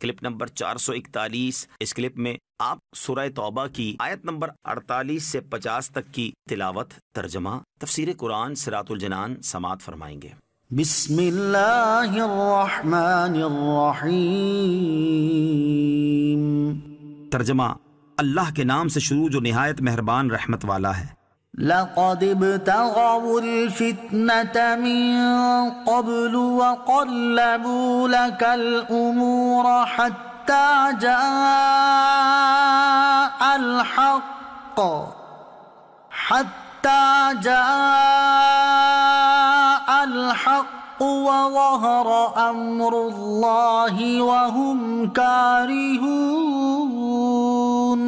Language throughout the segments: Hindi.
क्लिप नंबर 441 इस क्लिप में आप सुरह तौबा की आयत नंबर 48 से 50 तक की तिलावत तर्जमा तफसीर कुरान सिरातुल जनान समात फरमाएंगे तर्जमा अल्लाह के नाम से शुरू जो नहायत मेहरबान रहमत वाला है لقد ابتغوا الفتنة من قبل وقلبوا لك الأمور الزبر حتى جاء الحق حتى جاء الحق وظهر أمر الله وهم كارهون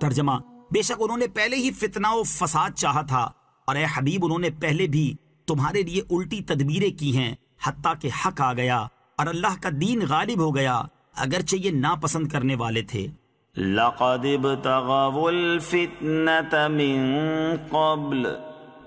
तर्जमा बेशक उन्होंने पहले ही फितना और फसाद चाहा था और ए हबीब उन्होंने पहले भी तुम्हारे लिए उल्टी तदबीरें की हैं हती के हक आ गया और अल्लाह का दीन गालिब हो गया अगरचे ये नापसंद करने वाले थे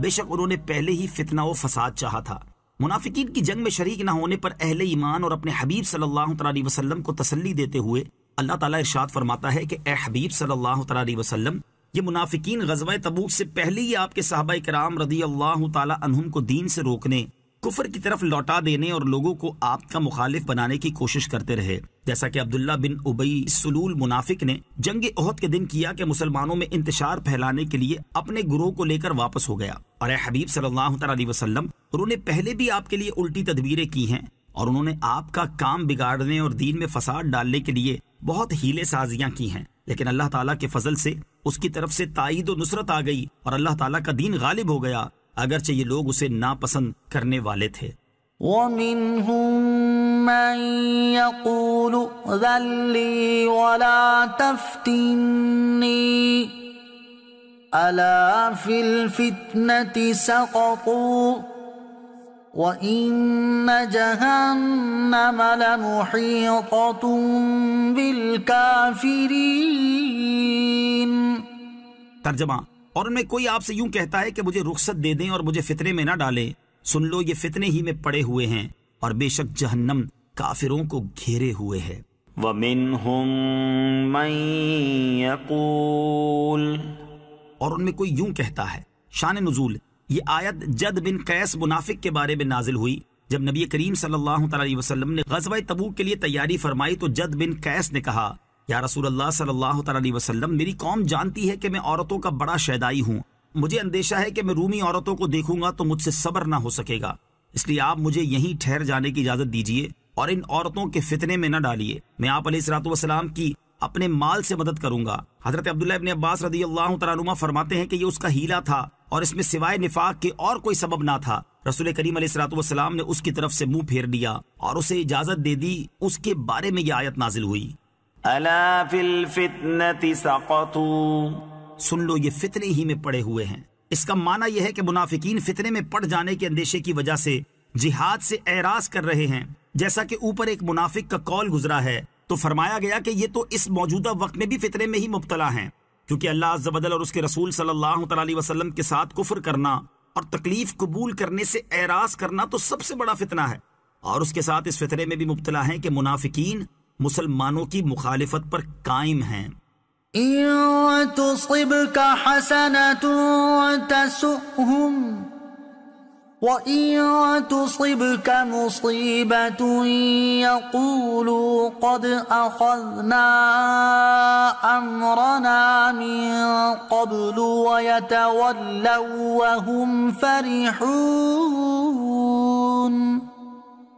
बेशक उन्होंने पहले ही फितना व फसाद चाहा था मुनाफिकीन की जंग में शरीक न होने पर अहले ईमान और अपने हबीब सल्लल्लाहु अलैहि वसल्लम को तसल्ली देते हुए अल्लाह ताला इरशाद फरमाता है कि ए हबीब सल्लल्लाहु अलैहि वसल्लम ये मुनाफिकीन गजवा तबूक से पहले ही आपके साहबा कराम रदी अल्लाह तुम को दीन से रोकने कुफर की तरफ लौटा देने और लोगों को आपका मुखालिफ बनाने की कोशिश करते रहे जैसा कि अब्दुल्ला बिन उबई सुलूल मुनाफिक ने जंग अहद के दिन किया कि मुसलमानों में इंतजार फैलाने के लिए अपने गुरु को लेकर वापस हो गया और हबीब सल्लाम उन्होंने पहले भी आपके लिए उल्टी तदबीरें की हैं और उन्होंने आपका काम बिगाड़ने और दीन में फसाद डालने के लिए बहुत हीले साजियां की हैं लेकिन अल्लाह ताला के फजल से उसकी तरफ से ताइद और नुसरत आ गई और अल्लाह ताला का दीन गालिब हो गया अगरचे ये लोग उसे नापसंद करने वाले थे من يقول ائذن لي ولا تفتني ألا في الفتنة سقطوا وإن جهنم لمحيطة بالكافرين ترجمة और उनमें कोई आपसे यूं कहता है कि मुझे रुख्सत दे दें और मुझे फितने में ना डालें सुन लो ये फितने ही में पड़े हुए हैं और बेशक जहन्नम काफिरों को घेरे हुए है और उनमें कोई यूं कहता है शान नजूल ये आयत जद बिन कैस मुनाफिक के बारे में नाजिल हुई जब नबी करीम सल्लल्लाहु अलैहि वसल्लम ने गजवा तबू के लिए तैयारी फरमाई तो जद बिन कैस ने कहा या रसूल अल्लाह सल्लल्लाहु अलैहि वसल्लम मेरी कौम जानती है कि मैं औरतों का बड़ा शैदाई हूँ मुझे अंदेशा है कि मैं रूमी औरतों को देखूंगा तो मुझसे सब्र ना हो सकेगा इसलिए आप मुझे यहीं ठहर जाने की इजाज़त दीजिए और इन औरतों के फितने में न डालिए मैं आप सलाम की अपने माल से मदद करूंगा हजरत अब्दुल्ला इब्ने अब्बास रदी अल्लाह फरमाते हैं कि ये उसका हीला था और इसमें सिवाय निफाक के और कोई सबब ना था रसूल करीम सलाम ने उसकी तरफ से मुंह फेर दिया और उसे इजाजत दे दी उसके बारे में यह आयत नाजिल हुई अला फिल सुन लो ये फितने ही में पड़े हुए हैं इसका माना यह है कि मुनाफिकीन फितने में पड़ जाने के अंदेशे की वजह से जिहाद से एराज कर रहे हैं जैसा कि ऊपर एक मुनाफिक का कॉल गुजरा है तो फरमाया गया कि ये तो इस मौजूदा वक्त में भी फितने में ही मुबतला हैं क्योंकि अल्लाह जबल और उसके रसूल सल्लल्लाहु अलैहि वसल्लम के साथ कुफर करना और तकलीफ कबूल करने से एराज करना तो सबसे बड़ा फितना है और उसके साथ इस फितरे में भी मुबतला है कि मुनाफिकीन مسلمانوں کی مخالفت پر قائم ہیں تصبك حسنة تسؤهم وإن تصبك مصيبة يقولوا قد أخذنا أمرنا من قبل ويتولوا وهم فرحون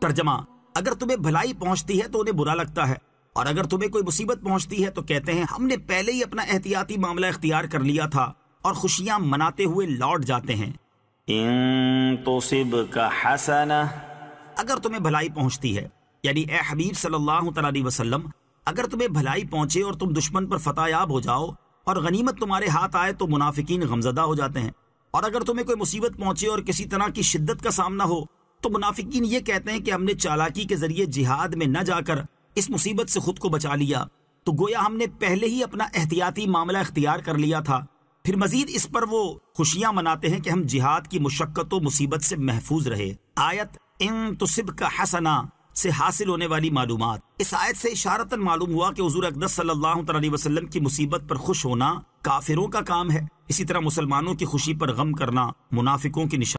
ترجمة अगर तुम्हें भलाई पहुंचती है तो उन्हें बुरा लगता है और अगर तुम्हें कोई मुसीबत पहुंचती है तो कहते हैं हमने पहले ही अपना एहतियाती मामला इख्तियार कर लिया था और खुशियां मनाते हुए लौट जाते हैं अगर तुम्हें भलाई पहुंचती है यानी ए हबीब सल्लल्लाहु वसल्लम अगर तुम्हें भलाई पहुंचे और तुम दुश्मन पर फतायाब हो जाओ और गनीमत तुम्हारे हाथ आए तो मुनाफिकीन गमजदा हो जाते हैं और अगर तुम्हें कोई मुसीबत पहुंचे और किसी तरह की शिद्दत का सामना हो तो मुनाफिकीन ये कहते हैं कि हमने चालाकी के जरिए जिहाद में न जाकर इस मुसीबत से खुद को बचा लिया तो गोया हमने पहले ही अपना एहतियाती मामला अख्तियार कर लिया था फिर मजीद इस पर वो खुशियां मनाते हैं कि हम जिहाद की मुशक्क़त मुसीबत से महफूज रहे आयत इन तुसिब का हसना से हासिल होने वाली मालूम इस आयत से इशारतन मालूम हुआ कि हजूर अकदस सल्लल्लाहु अलैहि वसल्लम की मुसीबत पर खुश होना काफिरों का काम है इसी तरह मुसलमानों की खुशी पर गम करना मुनाफिकों की निशान